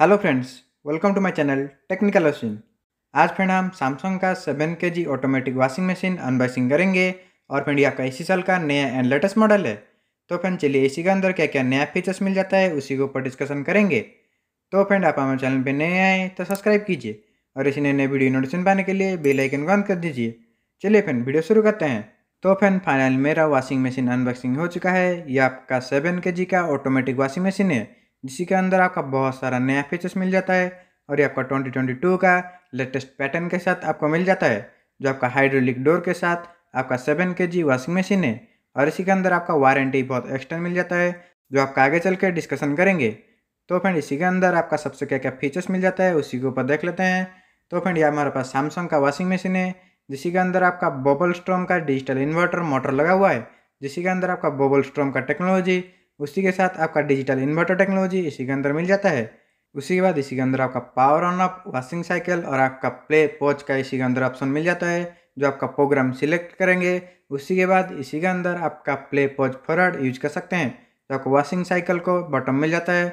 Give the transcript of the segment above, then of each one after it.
hello friends welcome to my channel technical washing आज friend हम Samsung का seven K G automatic washing machine unboxing करेंगे और friend आपका इसी साल का नया एंड लेटेस्ट मॉडल है तो फ्रेंड चलिए इसी के अंदर क्या क्या नया फीचर्स मिल जाता है उसी के ऊपर डिस्कशन करेंगे तो फ्रेंड आप हमारे चैनल पर नए आए तो सब्सक्राइब कीजिए और इसी नए नए वीडियो नोटिफिकेशन पाने के लिए बेलाइकन को ऑन कर दीजिए चलिए फैन वीडियो शुरू करते हैं तो फैन फाइनल मेरा वॉशिंग मशीन अनबॉक्सिंग हो चुका है ये आपका सेवन के जी का ऑटोमेटिक वॉशिंग मशीन है जिसी के अंदर आपका बहुत सारा नया फीचर्स मिल जाता है और ये आपका 2022 का लेटेस्ट पैटर्न के साथ आपको मिल जाता है जो आपका हाइड्रोलिक डोर के साथ आपका सेवन के जी वॉशिंग मशीन है और इसी के अंदर आपका वारंटी बहुत एक्स्ट्रा मिल जाता है जो आपका आगे चल के डिस्कशन करेंगे तो फ्रेंड इसी के अंदर आपका सबसे क्या क्या फीचर्स मिल जाता है उसी के ऊपर देख लेते हैं तो फ्रेंड ये हमारे पास सैमसंग का वॉशिंग मशीन है जिसी के अंदर आपका बबल स्ट्रॉम का डिजिटल इन्वर्टर मोटर लगा हुआ है जिसी के अंदर आपका बबल स्ट्रॉम का टेक्नोलॉजी उसी के साथ आपका डिजिटल इन्वर्टर टेक्नोलॉजी इसी के अंदर मिल जाता है उसी के बाद इसी के अंदर आपका power on off washing cycle और आपका प्ले पोच का इसी के अंदर ऑप्शन मिल जाता है जो आपका प्रोग्राम सिलेक्ट करेंगे उसी के बाद इसी के अंदर आपका प्ले पोच फॉरवर्ड यूज कर सकते हैं तो आपको वॉशिंग साइकिल को बटन मिल जाता है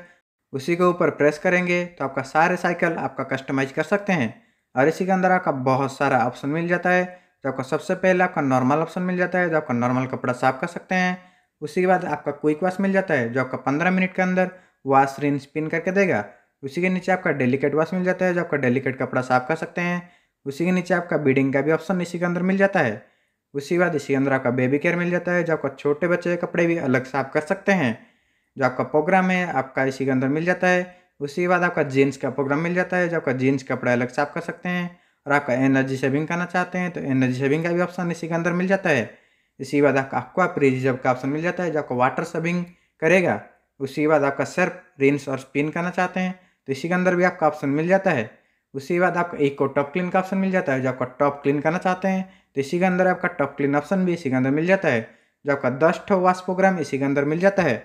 उसी के ऊपर प्रेस करेंगे तो आपका सारे साइकिल आपका कस्टमाइज कर सकते हैं और इसी के अंदर आपका बहुत सारा ऑप्शन मिल जाता है तो आपको सबसे पहले आपका नॉर्मल ऑप्शन मिल जाता है जो आपका नॉर्मल कपड़ा साफ कर सकते हैं उसी के बाद आपका क्विक वॉश मिल जाता है जो आपका पंद्रह मिनट के अंदर वॉश रिन स्पिन करके देगा उसी के नीचे आपका डेलीकेट वॉश मिल जाता है जो आपका डेलीकेट कपड़ा साफ कर सकते हैं उसी के नीचे आपका बीडिंग का भी ऑप्शन इसी के अंदर मिल जाता है उसी के बाद इसी के अंदर आपका बेबी केयर मिल जाता है जो आपका छोटे बच्चे के कपड़े भी अलग साफ कर सकते हैं जो आपका प्रोग्राम है आपका इसी के अंदर मिल जाता है उसी के बाद आपका जीन्स का प्रोग्राम मिल जाता है जो आपका जीन्स कपड़ा अलग से आप कर सकते हैं और आपका एनर्जी सेविंग करना चाहते हैं तो एनर्जी सेविंग का भी ऑप्शन इसी के अंदर मिल जाता है इसी के बाद आपका अक्वा प्री रिजर्व का ऑप्शन मिल जाता है जो आपका वाटर सेविंग करेगा उसी के बाद आपका सर्फ रिंस और स्पिन करना चाहते हैं तो इसी के अंदर भी आपका ऑप्शन मिल जाता है उसी के बाद आपका इको टॉप क्लीन का ऑप्शन मिल जाता है जो आपका टॉप क्लीन करना चाहते हैं तो इसी के अंदर आपका टॉप क्लीन ऑप्शन भी इसी के अंदर मिल जाता है जो आपका दस ठो वाश प्रोग्राम इसी के अंदर मिल जाता है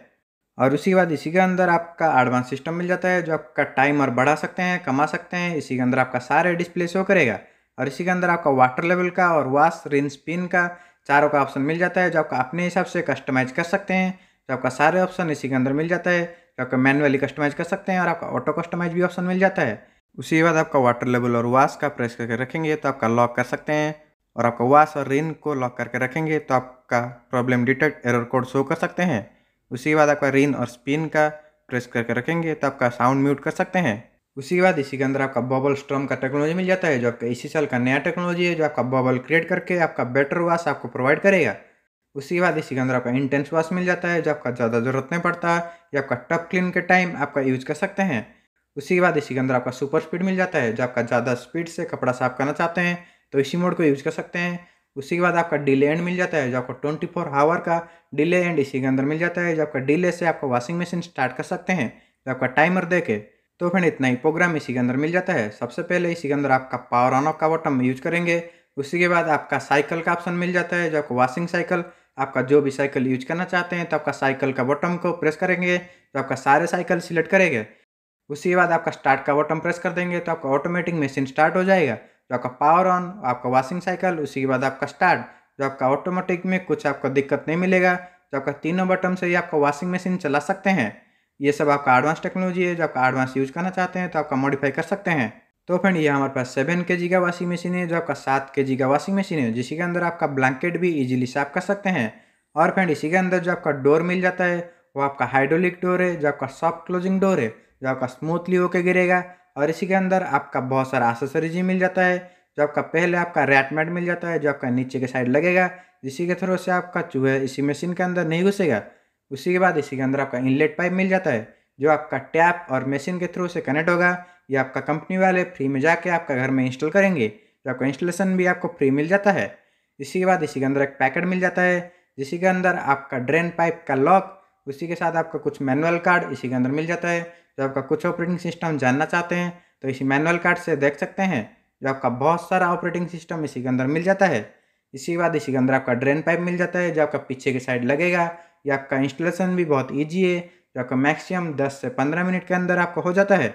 और उसी के बाद इसी के अंदर आपका एडवांस सिस्टम मिल जाता है जो आपका टाइमर बढ़ा सकते हैं कमा सकते हैं इसी के अंदर आपका सारे डिस्प्ले शो करेगा और इसी के अंदर आपका वाटर लेवल का और वाश रिन स्पिन का चारों का ऑप्शन मिल जाता है जो आपका अपने हिसाब से कस्टमाइज कर सकते हैं जो आपका सारे ऑप्शन इसी के अंदर मिल जाता है जो आपका मैनुअली कस्टमाइज कर सकते हैं और आपका ऑटो कस्टमाइज भी ऑप्शन मिल जाता है उसी के बाद आपका वाटर लेवल और वाश का प्रेस करके रखेंगे तो आपका लॉक कर सकते हैं और आपका वाश और रिन को लॉक करके रखेंगे तो आपका problem detect error code show कर सकते हैं उसी के बाद आपका रिन और स्पिन का प्रेस करके रखेंगे तो आपका साउंड म्यूट कर सकते हैं उसी के बाद इसी के अंदर आपका बबल स्ट्रम का टेक्नोलॉजी मिल जाता है जो आपका इसी साल का नया टेक्नोलॉजी है जो आपका बबल क्रिएट करके आपका बेटर वॉश आपको प्रोवाइड करेगा उसी के बाद इसी के अंदर आपका इंटेंस वाश मिल जाता है जो आपका ज़्यादा ज़रूरत नहीं पड़ता है या आपका टप क्लीन के टाइम आपका यूज कर सकते हैं उसी के बाद इसी के अंदर आपका सुपर स्पीड मिल जाता है जो आपका ज़्यादा स्पीड से कपड़ा साफ करना चाहते हैं तो इसी मोड को यूज़ कर सकते हैं उसी के बाद आपका डिले एंड मिल जाता है जो आपको ट्वेंटी फोर आवर का डिले एंड इसी के अंदर मिल जाता है जो आपका डिले से आपको वॉशिंग मशीन स्टार्ट कर सकते हैं जो आपका टाइमर दे के तो फ्रेंड इतना ही प्रोग्राम इसी के अंदर मिल जाता है सबसे पहले इसी के अंदर आपका पावर ऑन ऑफ का बटन यूज करेंगे उसी के बाद आपका साइकिल का ऑप्शन मिल जाता है जो आपको वॉशिंग साइकिल आपका जो भी साइकिल यूज करना चाहते हैं तो आपका साइकिल का बटन को प्रेस करेंगे तो आपका सारे साइकिल सिलेक्ट करेंगे उसी के बाद आपका स्टार्ट का बटन प्रेस कर देंगे तो आपका ऑटोमेटिक मशीन स्टार्ट हो जाएगा जो आपका पावर ऑन आपका वॉशिंग साइकिल उसी के बाद आपका स्टार्ट जो आपका ऑटोमेटिक में कुछ आपको दिक्कत नहीं मिलेगा जो आपका तीनों बटन से ही आपका वॉशिंग मशीन चला सकते हैं ये सब आपका एडवांस टेक्नोलॉजी है जो आपका एडवांस यूज करना चाहते हैं तो आपका मॉडिफाई कर सकते हैं तो फ्रेंड ये हमारे पास सेवन के जी का वॉशिंग मशीन है जो आपका सात के जी का वॉशिंग मशीन है जिसके अंदर आपका ब्लैंकेट भी इजीली साफ कर सकते हैं और फ्रेंड इसी के अंदर जो आपका डोर मिल जाता है वो आपका हाइड्रोलिक डोर है जो आपका सॉफ्ट क्लोजिंग डोर है जो आपका स्मूथली होकर गिरेगा और इसी के अंदर आपका बहुत सारा एसेसरीज मिल जाता है जो आपका पहले आपका रैट मैट मिल जाता है जो आपका नीचे के साइड लगेगा इसी के थ्रू से आपका चूहे इसी मशीन के अंदर नहीं घुसेगा उसी के बाद इसी के अंदर आपका इनलेट पाइप मिल जाता है जो आपका टैप और मशीन के थ्रू से कनेक्ट होगा या आपका कंपनी वाले फ्री में जाके आपका घर में इंस्टॉल करेंगे जो आपका इंस्टॉलेशन भी आपको फ्री मिल जाता है इसी के बाद इसी के अंदर एक पैकेट मिल जाता है जिसके अंदर आपका ड्रेन पाइप का लॉक उसी के साथ आपका कुछ मैनुअल कार्ड इसी के अंदर मिल जाता है जो आपका कुछ ऑपरेटिंग सिस्टम जानना चाहते हैं तो इसी मैनुअल कार्ड से देख सकते हैं जो आपका बहुत सारा ऑपरेटिंग सिस्टम इसी के अंदर मिल जाता है इसी के बाद इसी के अंदर आपका ड्रेन पाइप मिल जाता है जो आपका पीछे के साइड लगेगा या आपका इंस्टॉलेशन भी बहुत ईजी है जो आपका मैक्सिमम दस से पंद्रह मिनट के अंदर आपका हो जाता है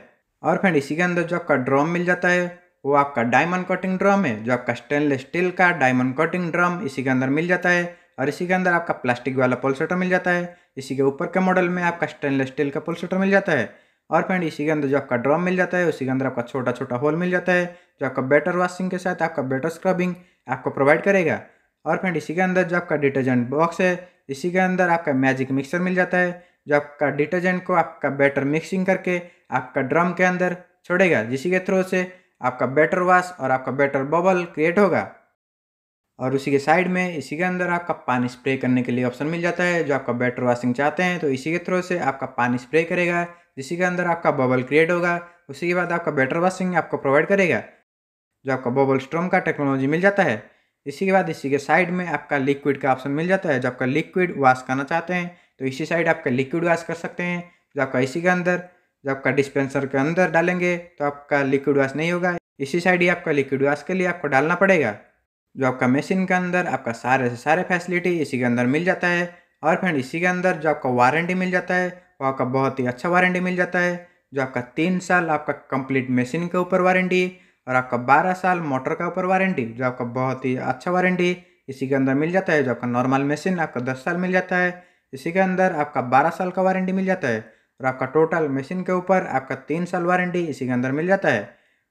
और फिर इसी के अंदर जो आपका ड्रम मिल जाता है वो आपका डायमंड कटिंग ड्रम है जो आपका स्टेनलेस स्टील का डायमंड कटिंग ड्रम इसी के अंदर मिल जाता है और इसी के अंदर आपका प्लास्टिक वाला पोलसेटर मिल जाता है इसी के ऊपर के मॉडल में आपका स्टेनलेस स्टील का पोलसेटर मिल जाता है और फ्रेंड इसी के अंदर जो आपका ड्रम मिल जाता है उसी के अंदर आपका छोटा छोटा होल मिल जाता है जो आपका बेटर वॉशिंग के साथ आपका बेटर स्क्रबिंग आपको प्रोवाइड करेगा और फ्रेंड इसी के अंदर जो आपका डिटर्जेंट बॉक्स है इसी के अंदर आपका मैजिक मिक्सर मिल जाता है जो आपका डिटर्जेंट को आपका बेटर मिक्सिंग करके आपका ड्रम के अंदर छोड़ेगा जिसी के थ्रू से आपका बेटर वॉश और आपका बेटर बबल क्रिएट होगा और उसी के साइड में इसी के अंदर आपका पानी स्प्रे करने के लिए ऑप्शन मिल जाता है जो आपका बैटर वाशिंग चाहते हैं तो इसी के थ्रू से आपका पानी स्प्रे करेगा जिसी के अंदर आपका बबल क्रिएट होगा उसी के बाद आपका बैटर वाशिंग आपको प्रोवाइड करेगा जो आपका बबल स्ट्रोम का टेक्नोलॉजी मिल जाता है इसी के बाद इसी के साइड में आपका लिक्विड का ऑप्शन मिल जाता है जो आपका लिक्विड वाश करना चाहते हैं तो इसी साइड आपका लिक्विड वाश कर सकते हैं जो आपका इसी के अंदर जो आपका डिस्पेंसर के अंदर डालेंगे तो आपका लिक्विड वाश नहीं होगा इसी साइड ही आपका लिक्विड वाश के लिए आपको डालना पड़ेगा जो आपका मशीन के अंदर आपका सारे से सारे फैसिलिटी इसी के अंदर मिल जाता है और फ्रेंड इसी के अंदर जो आपका वारंटी मिल जाता है वो आपका बहुत ही अच्छा वारंटी मिल जाता है जो आपका तीन साल आपका कंप्लीट मशीन के ऊपर वारंटी और आपका बारह साल मोटर का ऊपर वारंटी जो आपका बहुत ही अच्छा वारंटी इसी के अंदर मिल जाता है जो आपका नॉर्मल मशीन आपका दस साल मिल जाता है इसी के अंदर आपका बारह साल का वारंटी मिल जाता है और आपका टोटल मशीन के ऊपर आपका तीन साल वारंटी इसी के अंदर मिल जाता है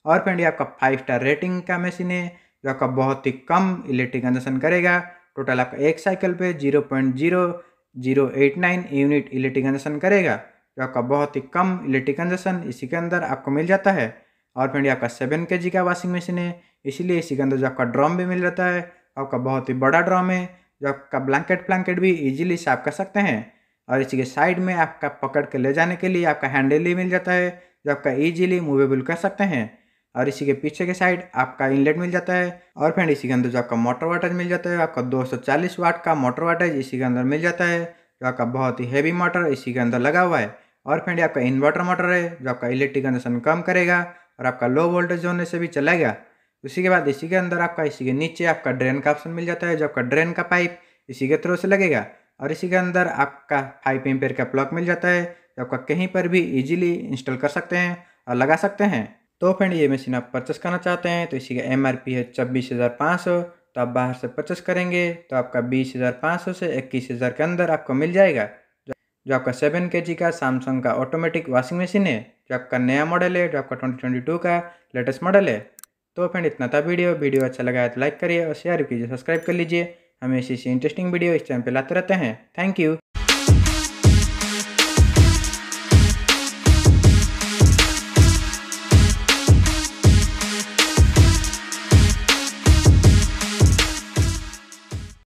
और फ्रेंड ये आपका फाइव स्टार रेटिंग का मशीन है जो आपका बहुत ही कम इलेक्ट्रिक कंजप्शन करेगा टोटल आपका एक साइकिल पे zero point zero zero eight nine unit electric consumption करेगा जो आपका बहुत ही कम इलेक्ट्रिक कंजप्शन इसी के अंदर आपको मिल जाता है और फ्रेंड आपका सेवन के का वॉशिंग मशीन है इसीलिए इसी के अंदर जो आपका ड्रम भी मिल जाता है आपका बहुत ही बड़ा ड्रम है जो आपका ब्लैंकेट ब्लैंकेट भी इजीली साफ कर सकते हैं और इसी के साइड में आपका पकड़ के ले जाने के लिए आपका हैंडल ही मिल जाता है जो आपका इजीली मूवेबल कर सकते हैं और इसी के पीछे के साइड आपका इनलेट मिल जाता है और फ्रेंड इसी के अंदर जो आपका मोटर वाटेज मिल जाता है आपका 240 वाट का मोटर वाटेज इसी के अंदर मिल जाता है जो आपका बहुत ही हैवी मोटर इसी के अंदर लगा हुआ है और फ्रेंड आपका इन्वर्टर मोटर है जो आपका इलेक्ट्रिक कंजन कम करेगा और आपका लो वोल्टेज होने से भी चलेगा उसी के बाद इसी के अंदर आपका इसी के नीचे आपका ड्रेन का ऑप्शन मिल जाता है जो आपका ड्रेन का पाइप इसी के थ्रू से लगेगा और इसी के अंदर आपका फाइव एम का प्लग मिल जाता है जो आपका कहीं पर भी इजीली इंस्टॉल कर सकते हैं और लगा सकते हैं तो फ्रेंड ये मशीन आप परचेस करना चाहते हैं तो इसी का एम है छब्बीस हज़ार पाँच सौ तो आप बाहर से परचेस करेंगे तो आपका बीस हज़ार पाँच सौ से इक्कीस हज़ार के अंदर आपको मिल जाएगा जो आपका सेवन के का सैमसंग का ऑटोमेटिक वॉशिंग मशीन है जो आपका नया मॉडल है जो आपका ट्वेंटी ट्वेंटी टू का लेटेस्ट मॉडल है तो फ्रेंड इतना था वीडियो वीडियो अच्छा लगा है तो लाइक करिए और शेयर कीजिए सब्सक्राइब कर लीजिए हमें इसी इंटरेस्टिंग वीडियो इस चैनल पर लाते रहते हैं थैंक यू